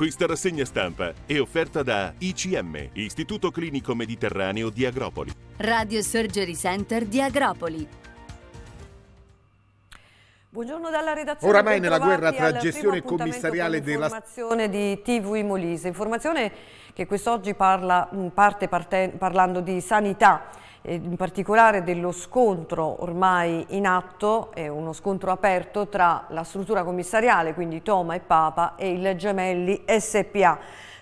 Questa rassegna stampa è offerta da ICM, Istituto Clinico Mediterraneo di Agropoli. Radio Surgery Center di Agropoli. Buongiorno dalla redazione. Oramai nella guerra tra gestione e commissariale della informazione di TV Molise, informazione che quest'oggi parla parte parte, parlando di sanità. Eh, in particolare dello scontro ormai in atto, è uno scontro aperto tra la struttura commissariale, quindi Toma e Papa, e il Gemelli SPA.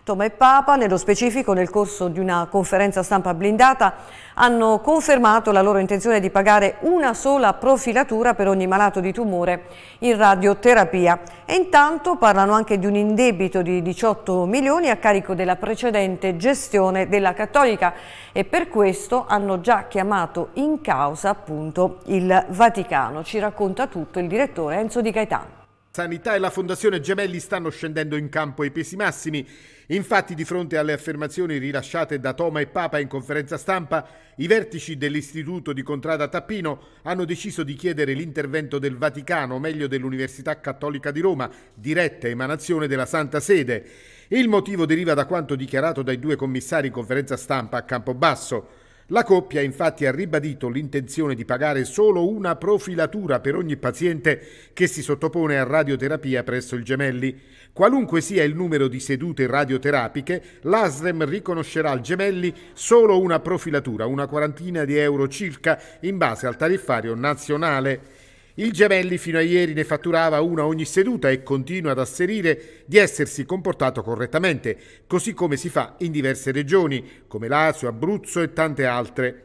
Toma e Papa, nello specifico nel corso di una conferenza stampa blindata, hanno confermato la loro intenzione di pagare una sola profilatura per ogni malato di tumore in radioterapia e intanto parlano anche di un indebito di 18 milioni a carico della precedente gestione della Cattolica e per questo hanno già chiamato in causa appunto il Vaticano. Ci racconta tutto il direttore Enzo Di Gaetano. Sanità e la Fondazione Gemelli stanno scendendo in campo ai pesi massimi. Infatti, di fronte alle affermazioni rilasciate da Toma e Papa in conferenza stampa, i vertici dell'istituto di Contrada Tappino hanno deciso di chiedere l'intervento del Vaticano, o meglio dell'Università Cattolica di Roma, diretta emanazione della Santa Sede. Il motivo deriva da quanto dichiarato dai due commissari in conferenza stampa a Campobasso. La coppia infatti ha ribadito l'intenzione di pagare solo una profilatura per ogni paziente che si sottopone a radioterapia presso il Gemelli. Qualunque sia il numero di sedute radioterapiche, l'ASREM riconoscerà al Gemelli solo una profilatura, una quarantina di euro circa, in base al tariffario nazionale. Il Gemelli fino a ieri ne fatturava una ogni seduta e continua ad asserire di essersi comportato correttamente, così come si fa in diverse regioni, come Lazio, Abruzzo e tante altre.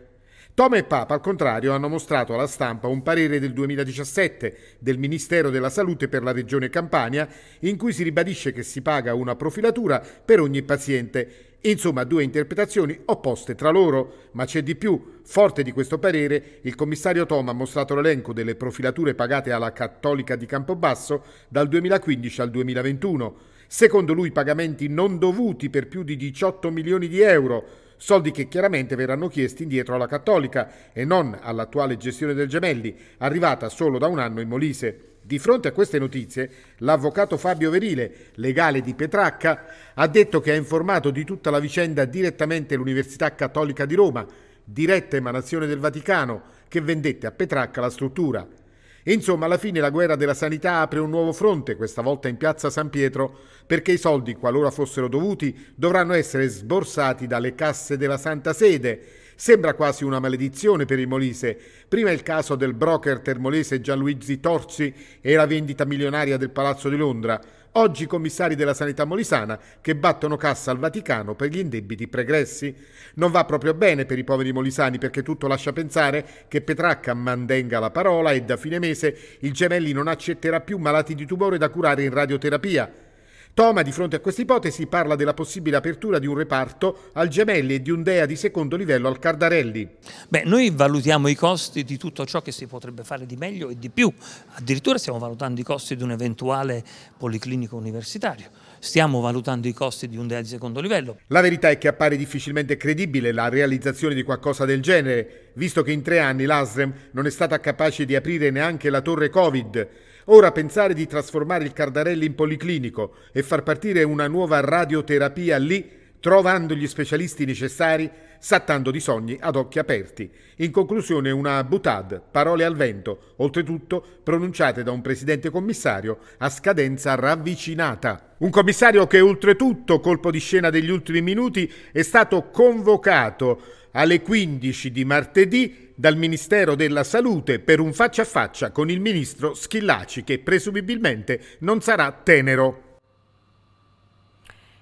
Toma e Papa, al contrario, hanno mostrato alla stampa un parere del 2017 del Ministero della Salute per la regione Campania, in cui si ribadisce che si paga una profilatura per ogni paziente Insomma, due interpretazioni opposte tra loro, ma c'è di più. Forte di questo parere, il commissario Tom ha mostrato l'elenco delle profilature pagate alla Cattolica di Campobasso dal 2015 al 2021. Secondo lui pagamenti non dovuti per più di 18 milioni di euro, soldi che chiaramente verranno chiesti indietro alla Cattolica e non all'attuale gestione del Gemelli, arrivata solo da un anno in Molise. Di fronte a queste notizie, l'avvocato Fabio Verile, legale di Petracca, ha detto che ha informato di tutta la vicenda direttamente l'Università Cattolica di Roma, diretta emanazione del Vaticano, che vendette a Petracca la struttura. Insomma, alla fine la guerra della sanità apre un nuovo fronte, questa volta in piazza San Pietro, perché i soldi, qualora fossero dovuti, dovranno essere sborsati dalle casse della Santa Sede Sembra quasi una maledizione per il Molise. Prima il caso del broker termolese Gianluigi Torzi e la vendita milionaria del Palazzo di Londra. Oggi i commissari della sanità molisana che battono cassa al Vaticano per gli indebiti pregressi. Non va proprio bene per i poveri molisani perché tutto lascia pensare che Petracca mandenga la parola e da fine mese il Gemelli non accetterà più malati di tumore da curare in radioterapia. Toma, di fronte a questa ipotesi, parla della possibile apertura di un reparto al Gemelli e di un DEA di secondo livello al Cardarelli. Beh, noi valutiamo i costi di tutto ciò che si potrebbe fare di meglio e di più. Addirittura stiamo valutando i costi di un eventuale policlinico universitario. Stiamo valutando i costi di un DEA di secondo livello. La verità è che appare difficilmente credibile la realizzazione di qualcosa del genere, visto che in tre anni l'ASREM non è stata capace di aprire neanche la torre Covid Ora pensare di trasformare il Cardarelli in policlinico e far partire una nuova radioterapia lì trovando gli specialisti necessari, sattando di sogni ad occhi aperti. In conclusione una butad, parole al vento, oltretutto pronunciate da un presidente commissario a scadenza ravvicinata. Un commissario che oltretutto, colpo di scena degli ultimi minuti, è stato convocato alle 15 di martedì dal Ministero della Salute per un faccia a faccia con il ministro Schillaci che presumibilmente non sarà tenero.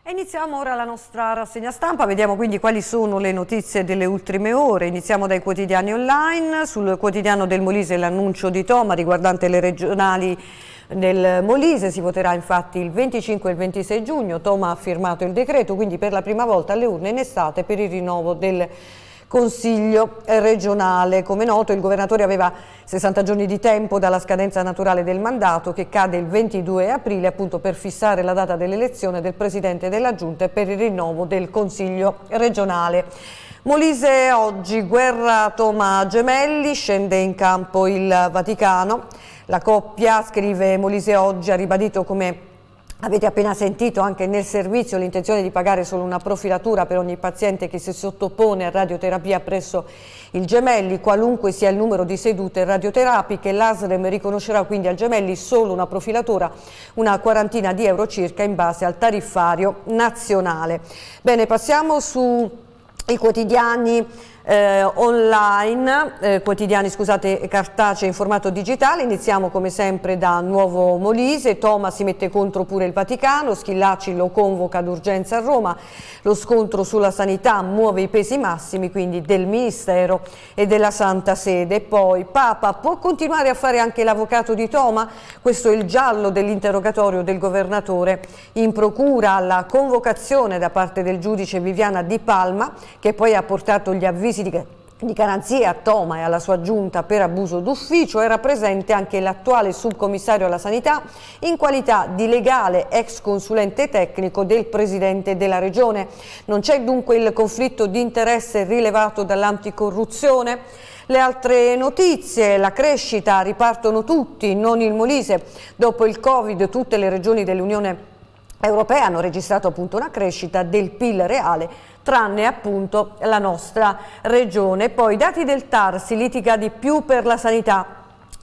Iniziamo ora la nostra rassegna stampa, vediamo quindi quali sono le notizie delle ultime ore. Iniziamo dai quotidiani online, sul quotidiano del Molise l'annuncio di Toma riguardante le regionali del Molise, si voterà infatti il 25 e il 26 giugno, Toma ha firmato il decreto, quindi per la prima volta alle urne in estate per il rinnovo del Consiglio regionale. Come noto il governatore aveva 60 giorni di tempo dalla scadenza naturale del mandato che cade il 22 aprile appunto per fissare la data dell'elezione del Presidente della Giunta e per il rinnovo del Consiglio regionale. Molise oggi, guerra Toma Gemelli, scende in campo il Vaticano. La coppia, scrive Molise oggi, ha ribadito come Avete appena sentito anche nel servizio l'intenzione di pagare solo una profilatura per ogni paziente che si sottopone a radioterapia presso il Gemelli, qualunque sia il numero di sedute radioterapiche. L'ASREM riconoscerà quindi al Gemelli solo una profilatura, una quarantina di euro circa in base al tariffario nazionale. Bene, passiamo sui quotidiani eh, online, eh, quotidiani scusate, cartacei in formato digitale. Iniziamo come sempre da Nuovo Molise, Toma si mette contro pure il Vaticano, Schillacci lo convoca d'urgenza a Roma, lo scontro sulla sanità muove i pesi massimi quindi del Ministero e della Santa Sede. Poi Papa può continuare a fare anche l'avvocato di Toma? Questo è il giallo dell'interrogatorio del governatore in procura alla convocazione da parte del giudice Viviana Di Palma che poi ha portato gli avvisi crisi di, di garanzia a Toma e alla sua giunta per abuso d'ufficio era presente anche l'attuale subcommissario alla sanità in qualità di legale ex consulente tecnico del presidente della regione. Non c'è dunque il conflitto di interesse rilevato dall'anticorruzione? Le altre notizie, la crescita, ripartono tutti, non il Molise. Dopo il Covid tutte le regioni dell'Unione Europea hanno registrato appunto una crescita del PIL reale tranne appunto la nostra regione. Poi i dati del TAR si litiga di più per la sanità.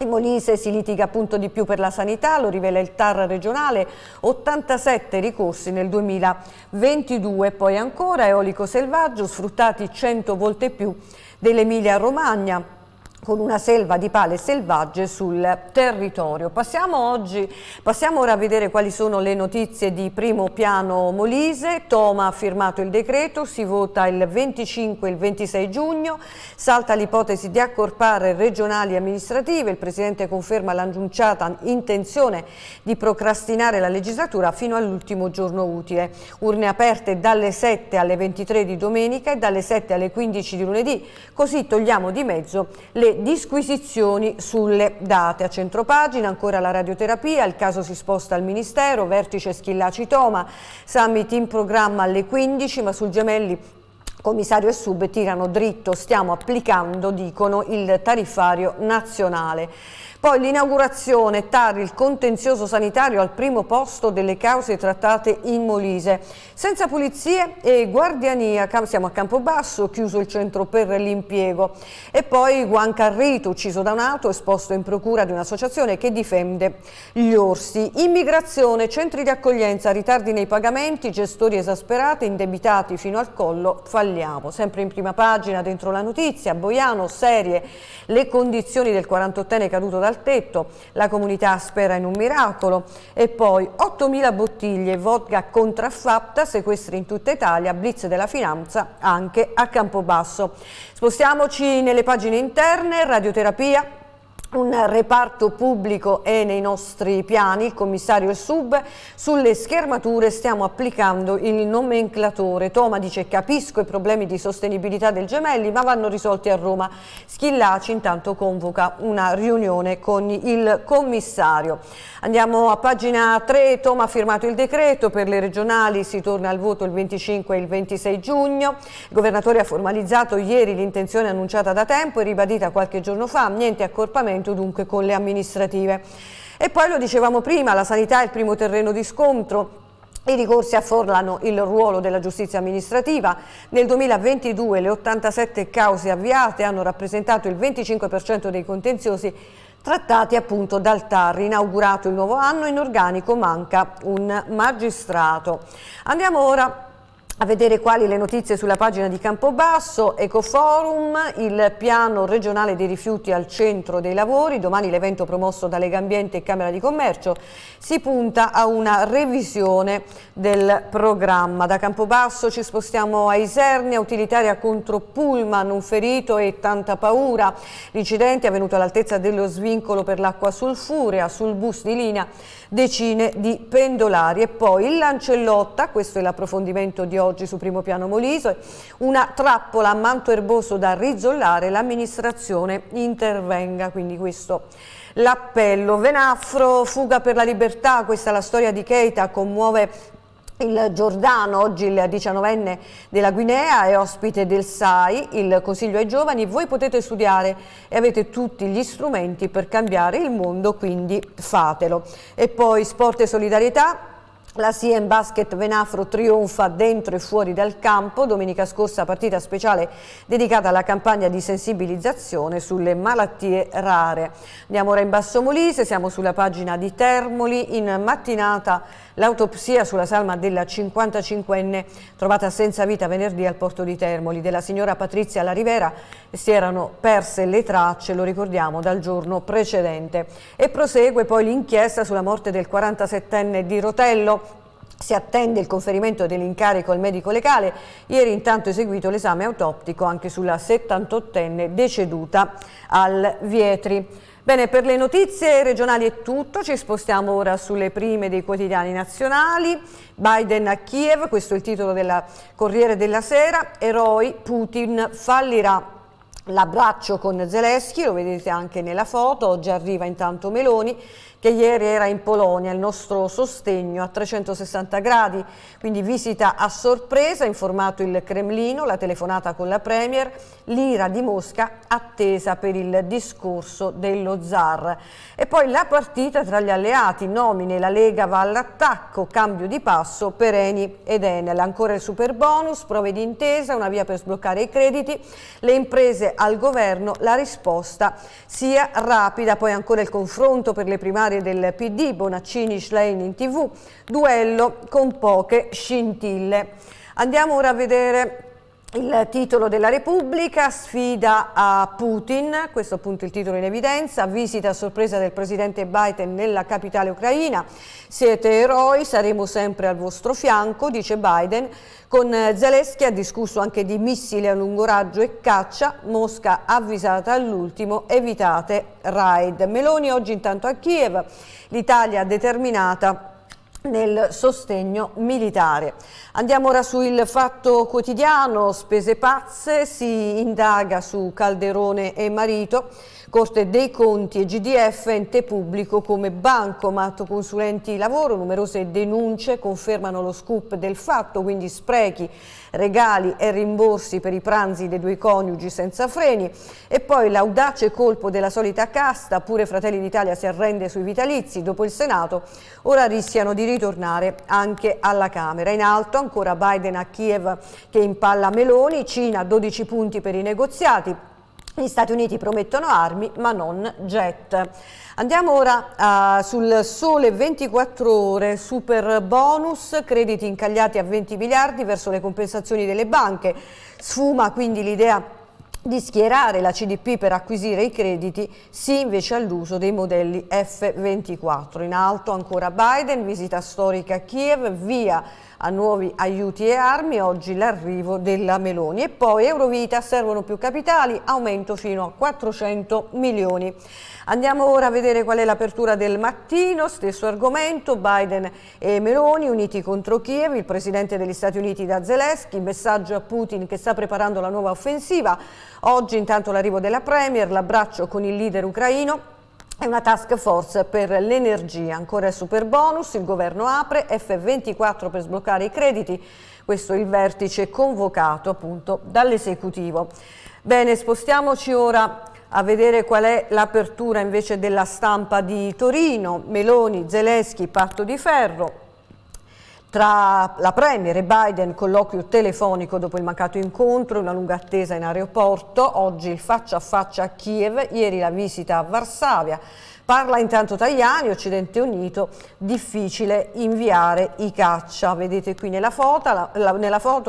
In Molise si litiga appunto di più per la sanità, lo rivela il TAR regionale, 87 ricorsi nel 2022, poi ancora eolico selvaggio, sfruttati 100 volte più dell'Emilia Romagna con una selva di pale selvagge sul territorio. Passiamo, oggi, passiamo ora a vedere quali sono le notizie di primo piano Molise. Toma ha firmato il decreto, si vota il 25 e il 26 giugno, salta l'ipotesi di accorpare regionali e amministrative, il Presidente conferma l'annunciata intenzione di procrastinare la legislatura fino all'ultimo giorno utile. Urne aperte dalle 7 alle 23 di domenica e dalle 7 alle 15 di lunedì, così togliamo di mezzo le disquisizioni sulle date. A centropagina ancora la radioterapia, il caso si sposta al Ministero, vertice Schillacitoma, summit in programma alle 15, ma sul Gemelli Commissario e sub tirano dritto, stiamo applicando, dicono, il tariffario nazionale. Poi l'inaugurazione, Tari, il contenzioso sanitario al primo posto delle cause trattate in Molise. Senza pulizie e guardiania, siamo a Campobasso, chiuso il centro per l'impiego. E poi Juan Carrito, ucciso da un'auto, esposto in procura di un'associazione che difende gli orsi. Immigrazione, centri di accoglienza, ritardi nei pagamenti, gestori esasperati, indebitati fino al collo, falliamo. Sempre in prima pagina, dentro la notizia, Boiano, serie, le condizioni del 48enne caduto da dal tetto. La comunità spera in un miracolo. E poi 8.000 bottiglie vodka contraffatta, sequestri in tutta Italia, blitz della finanza anche a Campobasso. Spostiamoci nelle pagine interne, radioterapia, un reparto pubblico è nei nostri piani, il commissario e sub, sulle schermature stiamo applicando il nomenclatore. Toma dice capisco i problemi di sostenibilità del Gemelli ma vanno risolti a Roma. Schillaci intanto convoca una riunione con il commissario. Andiamo a pagina 3, Toma ha firmato il decreto, per le regionali si torna al voto il 25 e il 26 giugno. Il governatore ha formalizzato ieri l'intenzione annunciata da tempo e ribadita qualche giorno fa, niente accorpamento collegamento dunque con le amministrative. E poi lo dicevamo prima, la sanità è il primo terreno di scontro i ricorsi afforlano il ruolo della giustizia amministrativa. Nel 2022 le 87 cause avviate hanno rappresentato il 25% dei contenziosi trattati appunto dal TAR. Inaugurato il nuovo anno in organico manca un magistrato. Andiamo ora a vedere quali le notizie sulla pagina di Campobasso, Ecoforum, il piano regionale dei rifiuti al centro dei lavori, domani l'evento promosso da Lega Ambiente e Camera di Commercio, si punta a una revisione del programma. Da Campobasso ci spostiamo a Isernia, utilitaria contro Pullman, un ferito e tanta paura. L'incidente è avvenuto all'altezza dello svincolo per l'acqua sulfurea, sul bus di linea decine di pendolari e poi il Lancellotta, questo è l'approfondimento di oggi, oggi su primo piano Molise, una trappola a manto erboso da rizzollare, l'amministrazione intervenga, quindi questo l'appello. Venafro, fuga per la libertà, questa è la storia di Keita, commuove il Giordano, oggi il diciannovenne della Guinea, è ospite del SAI, il Consiglio ai Giovani. Voi potete studiare e avete tutti gli strumenti per cambiare il mondo, quindi fatelo. E poi Sport e Solidarietà, la Siem Basket Venafro trionfa dentro e fuori dal campo, domenica scorsa partita speciale dedicata alla campagna di sensibilizzazione sulle malattie rare. Andiamo ora in Basso Molise, siamo sulla pagina di Termoli, in mattinata l'autopsia sulla salma della 55enne trovata senza vita venerdì al porto di Termoli della signora Patrizia La Rivera si erano perse le tracce, lo ricordiamo, dal giorno precedente. E prosegue poi l'inchiesta sulla morte del 47enne di Rotello si attende il conferimento dell'incarico al medico legale. Ieri intanto è seguito l'esame autoptico anche sulla 78enne deceduta al Vietri. Bene, per le notizie regionali è tutto, ci spostiamo ora sulle prime dei quotidiani nazionali. Biden a Kiev, questo è il titolo della Corriere della Sera, eroi Putin fallirà l'abbraccio con Zelensky, lo vedete anche nella foto, oggi arriva intanto Meloni, che ieri era in Polonia, il nostro sostegno a 360 gradi, quindi visita a sorpresa, informato il Cremlino, la telefonata con la Premier, l'ira di Mosca attesa per il discorso dello zar. E poi la partita tra gli alleati, nomine, la Lega va all'attacco, cambio di passo per Eni ed Enel, ancora il super bonus, prove di intesa, una via per sbloccare i crediti, le imprese al governo, la risposta sia rapida, poi ancora il confronto per le primarie primarie del PD, Bonaccini, Schlein in tv, duello con poche scintille. Andiamo ora a vedere il titolo della Repubblica sfida a Putin, questo appunto il titolo in evidenza, visita a sorpresa del presidente Biden nella capitale ucraina, siete eroi, saremo sempre al vostro fianco, dice Biden, con Zelensky ha discusso anche di missili a lungo raggio e caccia, Mosca avvisata all'ultimo, evitate raid. Meloni oggi intanto a Kiev, l'Italia determinata nel sostegno militare. Andiamo ora sul fatto quotidiano, spese pazze, si indaga su Calderone e marito. Corte dei Conti e GDF ente pubblico come bancomat, consulenti lavoro, numerose denunce confermano lo scoop del fatto, quindi sprechi, regali e rimborsi per i pranzi dei due coniugi senza freni e poi l'audace colpo della solita casta, pure Fratelli d'Italia si arrende sui vitalizi, dopo il Senato ora rischiano di ritornare anche alla Camera. In alto ancora Biden a Kiev che impalla Meloni, Cina 12 punti per i negoziati, gli Stati Uniti promettono armi ma non jet. Andiamo ora uh, sul sole 24 ore, super bonus, crediti incagliati a 20 miliardi verso le compensazioni delle banche. Sfuma quindi l'idea di schierare la CDP per acquisire i crediti, sì invece all'uso dei modelli F24. In alto ancora Biden, visita storica a Kiev, via a nuovi aiuti e armi, oggi l'arrivo della Meloni. E poi Eurovita, servono più capitali, aumento fino a 400 milioni. Andiamo ora a vedere qual è l'apertura del mattino, stesso argomento, Biden e Meloni uniti contro Kiev, il presidente degli Stati Uniti da Zelensky, messaggio a Putin che sta preparando la nuova offensiva, Oggi intanto l'arrivo della Premier, l'abbraccio con il leader ucraino, e una task force per l'energia, ancora il super bonus, il governo apre, F24 per sbloccare i crediti, questo è il vertice convocato appunto dall'esecutivo. Bene, spostiamoci ora a vedere qual è l'apertura invece della stampa di Torino, Meloni, Zeleschi, patto di ferro, tra la Premier e Biden colloquio telefonico dopo il mancato incontro, una lunga attesa in aeroporto, oggi il faccia a faccia a Kiev, ieri la visita a Varsavia. Parla intanto Tajani, Occidente Unito, difficile inviare i caccia. Vedete qui nella foto,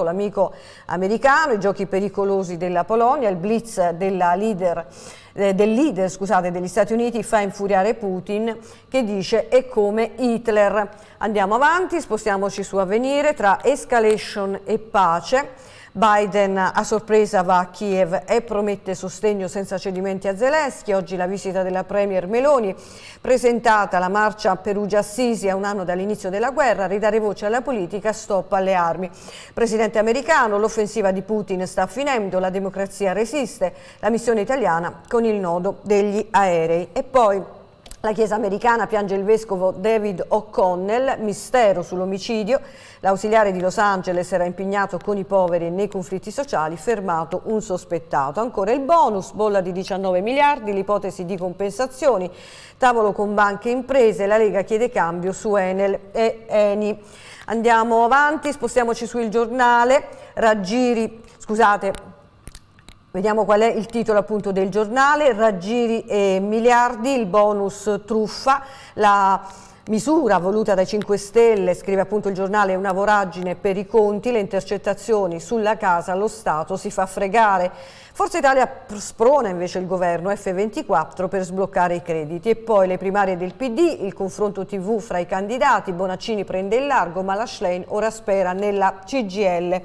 l'amico americano, i giochi pericolosi della Polonia, il blitz della leader eh, del leader scusate, degli Stati Uniti fa infuriare Putin che dice è come Hitler. Andiamo avanti, spostiamoci su avvenire tra escalation e pace. Biden a sorpresa va a Kiev e promette sostegno senza cedimenti a Zelensky. Oggi la visita della Premier Meloni, presentata la marcia Perugia-Assisi a un anno dall'inizio della guerra, ridare voce alla politica, stop alle armi. Presidente americano, l'offensiva di Putin sta finendo, la democrazia resiste, la missione italiana con il nodo degli aerei. E poi la Chiesa americana piange il vescovo David O'Connell, mistero sull'omicidio. L'ausiliare di Los Angeles era impegnato con i poveri e nei conflitti sociali, fermato un sospettato. Ancora il bonus, bolla di 19 miliardi, l'ipotesi di compensazioni, tavolo con banche e imprese, la Lega chiede cambio su Enel e Eni. Andiamo avanti, spostiamoci sul giornale, Raggiri, scusate, Vediamo qual è il titolo appunto del giornale, raggiri e miliardi, il bonus truffa, la misura voluta dai 5 Stelle, scrive appunto il giornale, una voragine per i conti, le intercettazioni sulla casa, lo Stato si fa fregare. Forza Italia sprona invece il governo F24 per sbloccare i crediti e poi le primarie del PD, il confronto TV fra i candidati, Bonaccini prende il largo ma la Schlein ora spera nella CGL.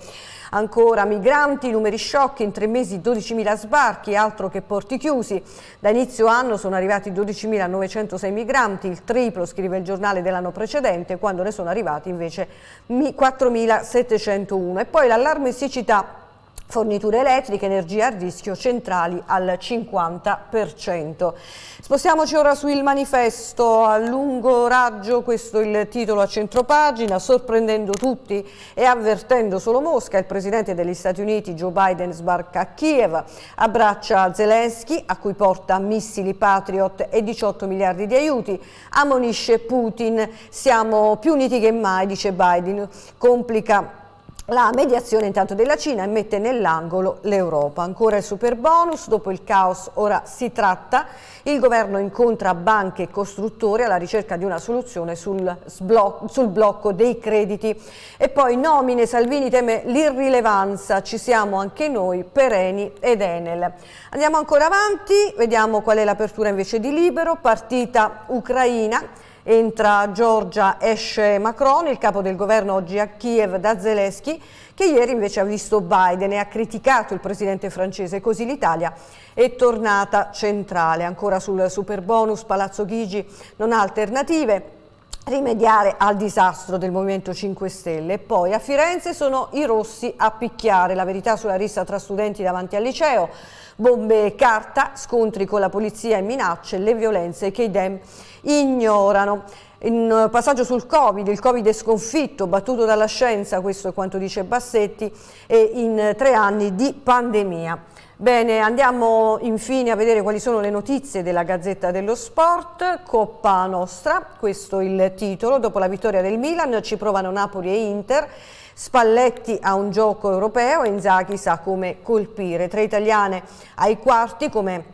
Ancora migranti, numeri sciocchi, in tre mesi 12.000 sbarchi, altro che porti chiusi. Da inizio anno sono arrivati 12.906 migranti, il triplo, scrive il giornale giornale dell'anno precedente, quando ne sono arrivati invece 4.701. E poi l'allarme siccità forniture elettriche, energia a rischio centrali al 50%. Spostiamoci ora sul Manifesto, a lungo raggio questo è il titolo a centropagina, sorprendendo tutti e avvertendo solo Mosca, il presidente degli Stati Uniti Joe Biden sbarca a Kiev, abbraccia Zelensky a cui porta missili Patriot e 18 miliardi di aiuti, ammonisce Putin, siamo più uniti che mai, dice Biden, complica la mediazione intanto della Cina mette nell'angolo l'Europa. Ancora il super bonus, dopo il caos ora si tratta. Il governo incontra banche e costruttori alla ricerca di una soluzione sul, sul blocco dei crediti. E poi nomine, Salvini teme l'irrilevanza, ci siamo anche noi, Pereni ed Enel. Andiamo ancora avanti, vediamo qual è l'apertura invece di Libero, partita Ucraina entra Giorgia, esce Macron, il capo del governo oggi a Kiev da Zelensky, che ieri invece ha visto Biden e ha criticato il presidente francese, così l'Italia è tornata centrale. Ancora sul super bonus Palazzo Ghigi non ha alternative, rimediare al disastro del Movimento 5 Stelle. E poi a Firenze sono i rossi a picchiare, la verità sulla rissa tra studenti davanti al liceo, bombe e carta, scontri con la polizia e minacce, le violenze che i dem ignorano. In eh, passaggio sul Covid, il Covid è sconfitto, battuto dalla scienza, questo è quanto dice Bassetti, e in eh, tre anni di pandemia. Bene, andiamo infine a vedere quali sono le notizie della Gazzetta dello Sport, Coppa Nostra, questo è il titolo, dopo la vittoria del Milan ci provano Napoli e Inter, Spalletti ha un gioco europeo e Inzaghi sa come colpire, tre italiane ai quarti come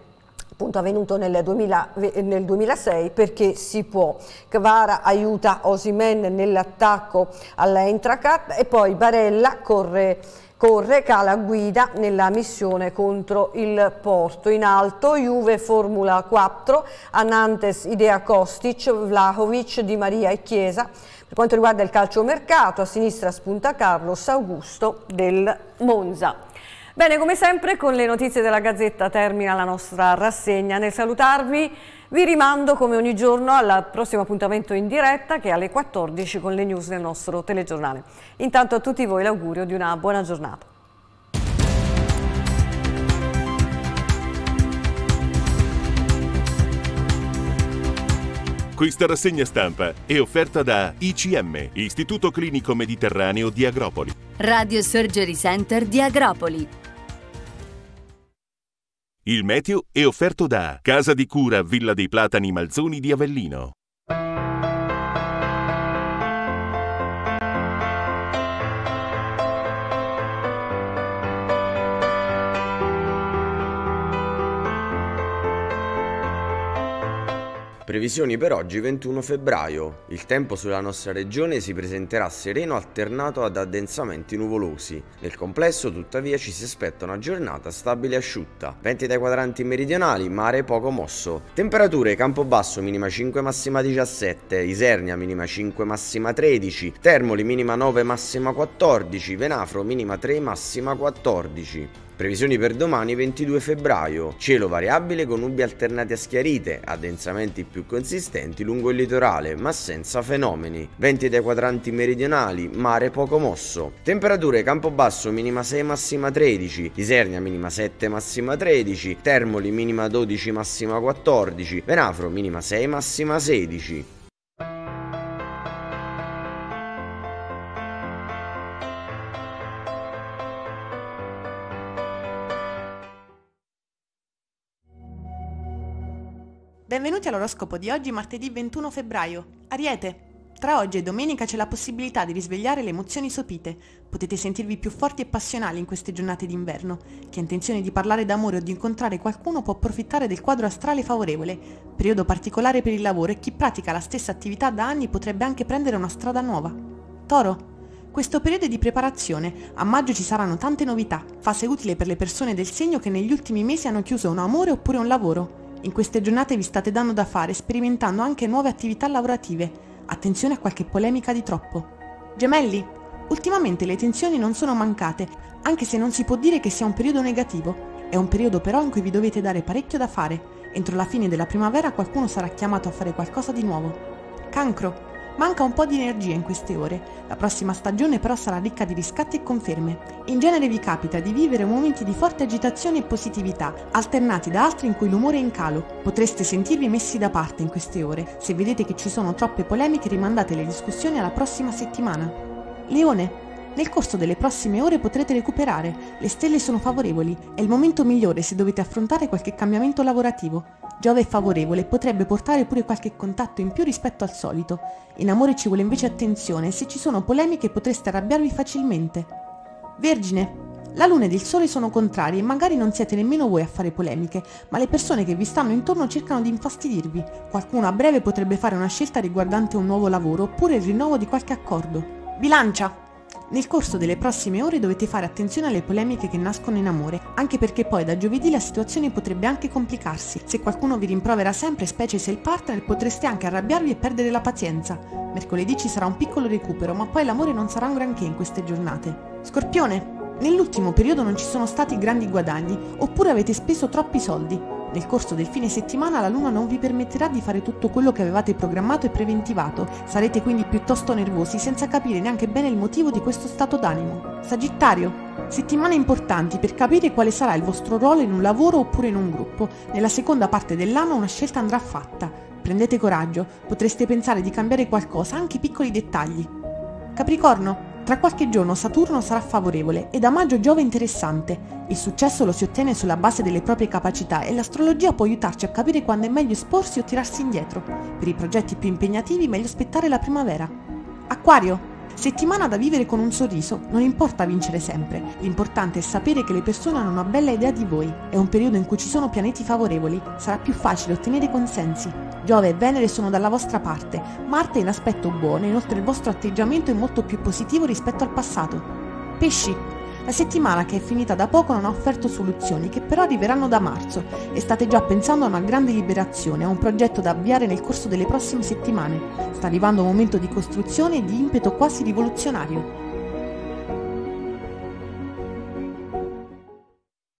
appunto avvenuto nel, 2000, nel 2006 perché si può. Kvara aiuta Osimen nell'attacco alla all'Eintracat e poi Barella corre corre, cala guida nella missione contro il Porto. In alto Juve Formula 4, Anantes Idea Kostic, Vlahovic, Di Maria e Chiesa. Per quanto riguarda il calciomercato, a sinistra spunta Carlos Augusto del Monza. Bene, come sempre con le notizie della Gazzetta termina la nostra rassegna. Nel salutarvi vi rimando come ogni giorno al prossimo appuntamento in diretta che è alle 14 con le news del nostro telegiornale. Intanto a tutti voi l'augurio di una buona giornata. Questa rassegna stampa è offerta da ICM, Istituto Clinico Mediterraneo di Agropoli. Radio Surgery Center di Agropoli. Il meteo è offerto da Casa di Cura Villa dei Platani Malzoni di Avellino. Previsioni per oggi 21 febbraio. Il tempo sulla nostra regione si presenterà sereno alternato ad addensamenti nuvolosi. Nel complesso tuttavia ci si aspetta una giornata stabile e asciutta. Venti dai quadranti meridionali, mare poco mosso. Temperature Campobasso minima 5 massima 17, Isernia minima 5 massima 13, Termoli minima 9 massima 14, Venafro minima 3 massima 14. Previsioni per domani 22 febbraio, cielo variabile con nubi alternate a schiarite, addensamenti più consistenti lungo il litorale, ma senza fenomeni. Venti dai quadranti meridionali, mare poco mosso. Temperature Campobasso minima 6 massima 13, Isernia minima 7 massima 13, Termoli minima 12 massima 14, Venafro minima 6 massima 16. Benvenuti all'oroscopo di oggi, martedì 21 febbraio. Ariete! Tra oggi e domenica c'è la possibilità di risvegliare le emozioni sopite. Potete sentirvi più forti e passionali in queste giornate d'inverno. Chi ha intenzione di parlare d'amore o di incontrare qualcuno può approfittare del quadro astrale favorevole. Periodo particolare per il lavoro e chi pratica la stessa attività da anni potrebbe anche prendere una strada nuova. Toro! Questo periodo è di preparazione, a maggio ci saranno tante novità, fase utile per le persone del segno che negli ultimi mesi hanno chiuso un amore oppure un lavoro. In queste giornate vi state dando da fare sperimentando anche nuove attività lavorative. Attenzione a qualche polemica di troppo. Gemelli, ultimamente le tensioni non sono mancate, anche se non si può dire che sia un periodo negativo. È un periodo però in cui vi dovete dare parecchio da fare. Entro la fine della primavera qualcuno sarà chiamato a fare qualcosa di nuovo. Cancro, Manca un po' di energia in queste ore, la prossima stagione però sarà ricca di riscatti e conferme. In genere vi capita di vivere momenti di forte agitazione e positività, alternati da altri in cui l'umore è in calo. Potreste sentirvi messi da parte in queste ore. Se vedete che ci sono troppe polemiche rimandate le discussioni alla prossima settimana. Leone, nel corso delle prossime ore potrete recuperare, le stelle sono favorevoli, è il momento migliore se dovete affrontare qualche cambiamento lavorativo. Giove è favorevole e potrebbe portare pure qualche contatto in più rispetto al solito. In amore ci vuole invece attenzione, e se ci sono polemiche potreste arrabbiarvi facilmente. Vergine, la luna ed il sole sono contrari e magari non siete nemmeno voi a fare polemiche, ma le persone che vi stanno intorno cercano di infastidirvi. Qualcuno a breve potrebbe fare una scelta riguardante un nuovo lavoro oppure il rinnovo di qualche accordo. Bilancia! Nel corso delle prossime ore dovete fare attenzione alle polemiche che nascono in amore, anche perché poi da giovedì la situazione potrebbe anche complicarsi. Se qualcuno vi rimprovera sempre, specie se il partner, potreste anche arrabbiarvi e perdere la pazienza. Mercoledì ci sarà un piccolo recupero, ma poi l'amore non sarà un granché in queste giornate. Scorpione! Nell'ultimo periodo non ci sono stati grandi guadagni, oppure avete speso troppi soldi. Nel corso del fine settimana la luna non vi permetterà di fare tutto quello che avevate programmato e preventivato, sarete quindi piuttosto nervosi senza capire neanche bene il motivo di questo stato d'animo. Sagittario, Settimane importanti per capire quale sarà il vostro ruolo in un lavoro oppure in un gruppo. Nella seconda parte dell'anno una scelta andrà fatta. Prendete coraggio, potreste pensare di cambiare qualcosa, anche piccoli dettagli. Capricorno, tra qualche giorno Saturno sarà favorevole ed a maggio Giove interessante. Il successo lo si ottiene sulla base delle proprie capacità e l'astrologia può aiutarci a capire quando è meglio esporsi o tirarsi indietro. Per i progetti più impegnativi meglio aspettare la primavera. Acquario! Settimana da vivere con un sorriso, non importa vincere sempre, l'importante è sapere che le persone hanno una bella idea di voi. È un periodo in cui ci sono pianeti favorevoli, sarà più facile ottenere consensi. Giove e Venere sono dalla vostra parte, Marte è in aspetto buono, inoltre il vostro atteggiamento è molto più positivo rispetto al passato. Pesci, la settimana che è finita da poco non ha offerto soluzioni che però arriveranno da marzo e state già pensando a una grande liberazione, a un progetto da avviare nel corso delle prossime settimane. Sta arrivando un momento di costruzione e di impeto quasi rivoluzionario.